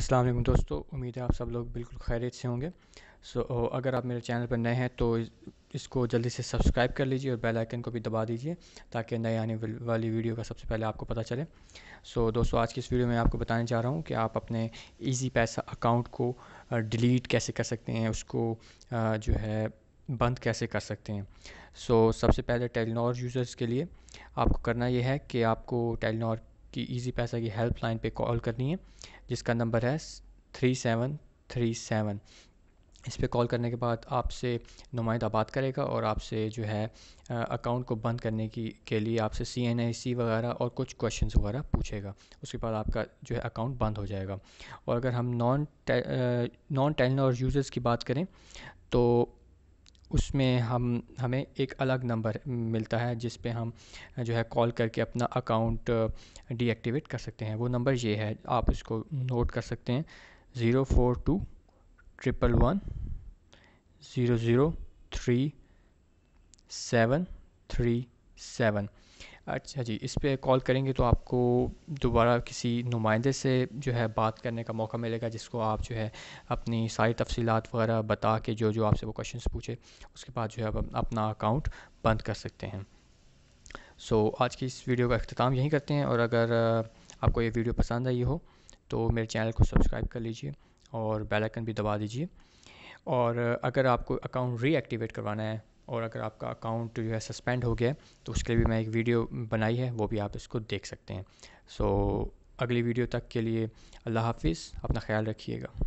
अस्सलाम वालेकुम दोस्तों उम्मीद है आप सब लोग बिल्कुल खैरियत से होंगे सो so, अगर आप मेरे चैनल पर नए हैं तो इसको जल्दी से सब्सक्राइब कर लीजिए और बेल आइकन को भी दबा दीजिए ताकि नए आने वाली वीडियो का सबसे पहले आपको पता चले सो so, दोस्तों आज की इस वीडियो में आपको बताने जा रहा हूँ कि आप अपने ईजी पैसा अकाउंट को डिलीट कैसे कर सकते हैं उसको जो है बंद कैसे कर सकते हैं सो so, सबसे पहले टेलीनॉर यूज़र्स के लिए आपको करना यह है कि आपको टेलीनॉर आपकी ईजी पैसा की हेल्पलाइन पे कॉल करनी है जिसका नंबर है थ्री सेवन थ्री सेवन इस पर कॉल करने के बाद आपसे नुमाइंदा बात करेगा और आपसे जो है अकाउंट को बंद करने की के लिए आपसे सी एन आई सी वगैरह और कुछ क्वेश्चंस वगैरह पूछेगा उसके बाद आपका जो है अकाउंट बंद हो जाएगा और अगर हम नॉन नॉन टेलनर यूज़र्स की बात करें तो उसमें हम हमें एक अलग नंबर मिलता है जिस पे हम जो है कॉल करके अपना अकाउंट डीएक्टिवेट कर सकते हैं वो नंबर ये है आप इसको नोट कर सकते हैं zero four two triple one zero zero three seven three seven अच्छा जी, इस पर कॉल करेंगे तो आपको दोबारा किसी नुमाइंदे से जो है बात करने का मौका मिलेगा जिसको आप जो है अपनी सारी तफ़सीलात वगैरह बता के जो जो आपसे वो क्वेश्चन पूछे उसके बाद जो है आप अपना अकाउंट बंद कर सकते हैं। सो आज की इस वीडियो का अख्ताम यहीं करते हैं और अगर आपको ये वीडियो पसंद आई हो तो मेरे चैनल को सब्सक्राइब कर लीजिए और बेलाइकन भी दबा दीजिए और अगर आपको अकाउंट रीएक्टिवेट करवाना है और अगर आपका अकाउंट जो है सस्पेंड हो गया तो उसके लिए भी मैं एक वीडियो बनाई है वो भी आप इसको देख सकते हैं सो so, अगली वीडियो तक के लिए अल्लाह हाफिज़ अपना ख्याल रखिएगा